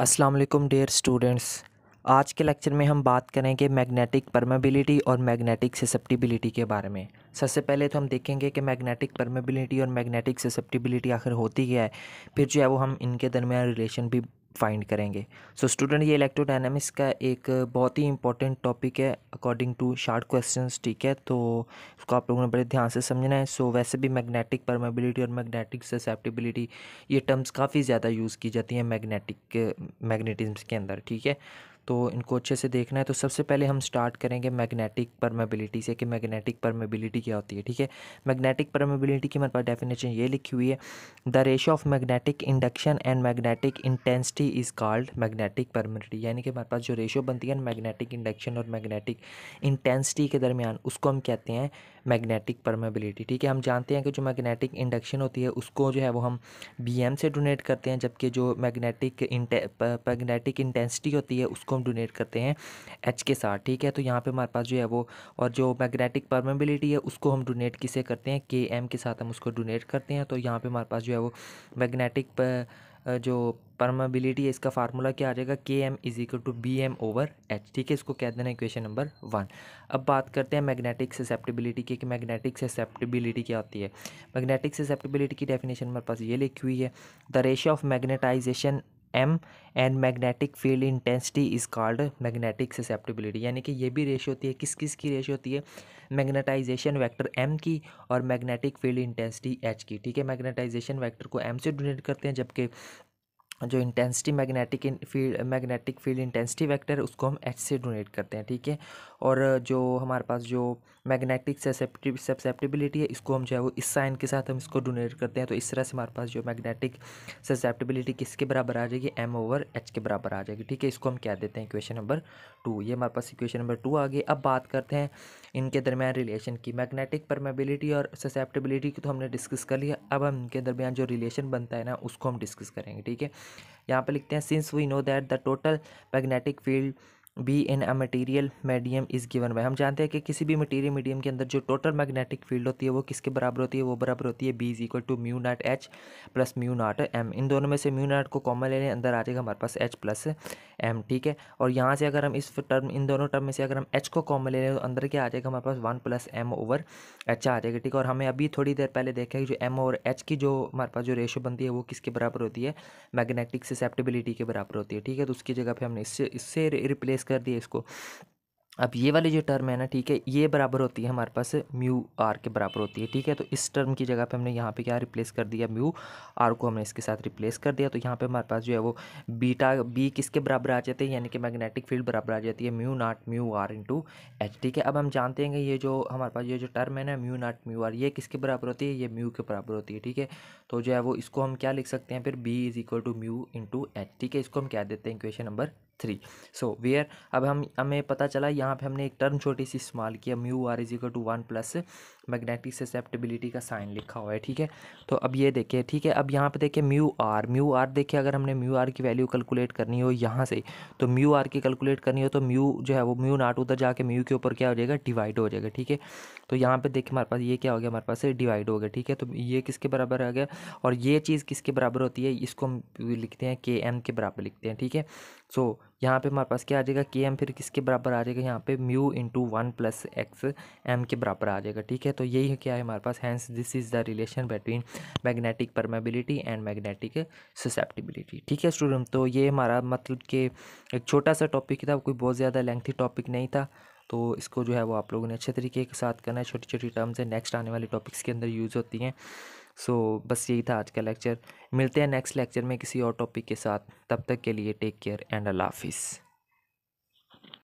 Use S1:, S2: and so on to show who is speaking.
S1: अस्सलाम वालेकुम dear students आज के लेक्चर में हम बात करेंगे मैग्नेटिक परमेबिलिटी और मैग्नेटिक ससेप्टिबिलिटी के बारे में सबसे पहले तो हम देखेंगे कि मैग्नेटिक परमेबिलिटी और मैग्नेटिक ससेप्टिबिलिटी आखिर होती क्या है फिर जो है वो हम इनके दरमियान रिलेशन भी फाइंड करेंगे सो so, स्टूडेंट ये इलेक्ट्रोडाइनमिक्स का एक बहुत ही इंपॉर्टेंट टॉपिक है अकॉर्डिंग टू शार्ट क्वेश्चंस ठीक है तो उसको आप लोगों ने बड़े ध्यान से समझना है सो so, वैसे भी मैग्नेटिक परमेबिलिटी और मैग्नेटिक ससेप्टिबिलिटी ये टर्म्स काफ़ी ज़्यादा यूज़ की जाती हैं मैग्नेटिक मैग्नेटिज्म के अंदर ठीक है तो इनको अच्छे से देखना है तो सबसे पहले हम स्टार्ट करेंगे मैग्नेटिक परमेबिलिटी से कि मैग्नेटिक परमेबिलिटी क्या होती है ठीक है मैग्नेटिक परमेबिलिटी की मेरे पास डेफिनेशन ये लिखी हुई है the ratio of magnetic induction and magnetic intensity is called magnetic permeability यानी कि हमारे पास जो रेशो बनती है ना मैग्नेटिक इंडक्शन और मैग्नेटिक इंटेंसिटी के दरमियान उसको हम कहते हैं मैग्नेटिक परमेबिलिटी ठीक है हम जानते हैं कि जो मैग्नेटिक इंडक्शन होती है उसको जो है वो हम बी से डोनेट करते हैं जबकि जो मैग्नेटिक मैग्नेटिक इंटेंसिटी होती है उसको हम डोनेट करते हैं एच के साथ ठीक है तो यहाँ पे हमारे पास जो है वो और जो मैग्नेटिक परमेबिलिटी है उसको हम डोनेट किसे करते हैं के एम के साथ हम उसको डोनेट करते हैं तो यहाँ पे हमारे पास जो है वो मैग्नेटिक जो परमाबिलिटी है इसका फार्मूला क्या आ जाएगा के M is equal to B M over H ठीक है इसको कह देना इक्वेशन नंबर वन अब बात करते हैं मैग्नेटिक ससेप्टिबिलिटी की कि मैग्नेटिक ससेप्टिबिलिटी क्या होती है मैग्नेटिक ससेप्टिबिलिटी की डेफिनेशन हमारे पास ये लिखी हुई है the ratio of magnetisation M and magnetic field intensity is called magnetic susceptibility यानी कि ये भी रेशियो होती है किस किस की रेशियो होती है मैग्नेटाइजेशन वेक्टर एम की और मैग्नेटिक फील्ड इंटेंसिटी एच की ठीक है मैग्नेटाइजेशन वेक्टर को एम से डोनेट करते हैं जबकि जो intensity magnetic field magnetic field intensity vector है उसको हम एच से डोनेट करते हैं ठीक है और जो हमारे पास जो मैग्नेटिक ससेप्टिव ससेप्टिबिलिटी है इसको हम जो है वो इस साइन के साथ हम इसको डोनेट करते हैं तो इस तरह से हमारे पास जो मैग्नेटिक ससेप्टिबिलिटी किसके बराबर आ जाएगी एम ओवर एच के बराबर आ जाएगी ठीक है इसको हम क्या देते हैं इक्वेशन नंबर टू ये हमारे पास इक्वेशन नंबर टू आ गई अब बात करते हैं इनके दरमियान रिलेशन की मैग्नेटिक परमेबिलिटी और ससेप्टिबिलिटी की तो हमने डिस्कस कर लिया अब हम इनके दरमियान जो रिलेशन बनता है ना उसको हम डिस्कस करेंगे ठीक है यहाँ पे लिखते हैं since we know that the total magnetic field B in a material medium is given by हम जानते हैं कि किसी भी मटीरियल मीडियम के अंदर जो टोटल मैग्नेटिक फील्ड होती है वो किसके बराबर होती है वो बराबर होती है B is equal to mu nought H plus mu nought M इन दोनों में से म्यू नाट को कॉमन लें अंदर आ जाएगा हमारे पास एच प्लस एम ठीक है और यहाँ से अगर हम इस टर्म इन दोनों टर्म में से अगर हम एच को कॉमन ले लें तो अंदर क्या आ जाएगा हमारे पास one plus M over H आ जाएगा ठीक है और हमें अभी थोड़ी देर पहले देखा है कि जो एम और एच की जो हमारे पास जो रेशो बनती है वो किसके बराबर होती है मैग्नेटिक ससेप्टेबिलिटी के बराबर होती है ठीक है तो उसकी जगह पर हमने इससे इससे रिप्लेस रिप्लेस कर दिया इसको अब ये वाली जो टर्म है ना ठीक है ये बराबर होती है हमारे पास म्यू आर के बराबर होती है ठीक है तो इस टर्म की जगह पे हमने यहाँ पे क्या रिप्लेस कर दिया म्यू आर को हमने इसके साथ रिप्लेस कर दिया तो यहाँ पे हमारे पास जो है वो बीटा बी किसके बराबर आ जाते हैं यानी कि मैग्नेटिक फील्ड बराबर आ जाती है mu nought mu R into H ठीक है अब हम जानते हैं कि ये जो हमारे पास ये जो टर्म है ना म्यू नाट म्यू आर ये किसके बराबर होती है ये म्यू के बराबर होती है ठीक है तो जो है वो इसको हम क्या लिख सकते हैं फिर B is equal to mu into H ठीक है इसको हम क्या देते हैं question number three so where अब हम हमें पता चला यहाँ पे हमने एक टर्म छोटी सी इस्तेमाल किया mu R is equal to one plus magnetic susceptibility का साइन लिखा हुआ है ठीक है तो अब ये देखिए ठीक है अब यहाँ पे देखिए म्यू आर म्यू आर देखिए अगर हमने म्यू आर की वैल्यू कैलकुलेट करनी हो यहाँ से तो म्यू आर की कैलकुलेट करनी हो तो म्यू जो है वो म्यू नाट उधर जाके म्यू के ऊपर क्या हो जाएगा डिवाइड हो जाएगा ठीक है तो यहाँ पर देखिए हमारे पास ये क्या हो गया हमारे पास डिवाइड हो गया ठीक है तो ये किसके बराबर आ गया और ये चीज़ किसके बराबर होती है इसको हम लिखते हैं के एम के बराबर लिखते हैं ठीक है सो यहाँ पे हमारे पास क्या आ जाएगा के एम फिर किसके बराबर आ जाएगा यहाँ पे mu into one plus X M के बराबर आ जाएगा ठीक है तो यही है क्या है हमारे पास hence this is the relation between magnetic permeability and magnetic susceptibility ठीक है स्टूडेंट तो ये हमारा मतलब कि एक छोटा सा टॉपिक था कोई बहुत ज़्यादा लेंथी टॉपिक नहीं था तो इसको जो है वो आप लोगों ने अच्छे तरीके के साथ करना है छोटी छोटी टर्म्स है नेक्स्ट आने वाले टॉपिक्स के अंदर यूज़ होती हैं सो so, बस यही था आज का लेक्चर मिलते हैं नेक्स्ट लेक्चर में किसी और टॉपिक के साथ तब तक के लिए टेक केयर एंड अल्लाह हाफिज़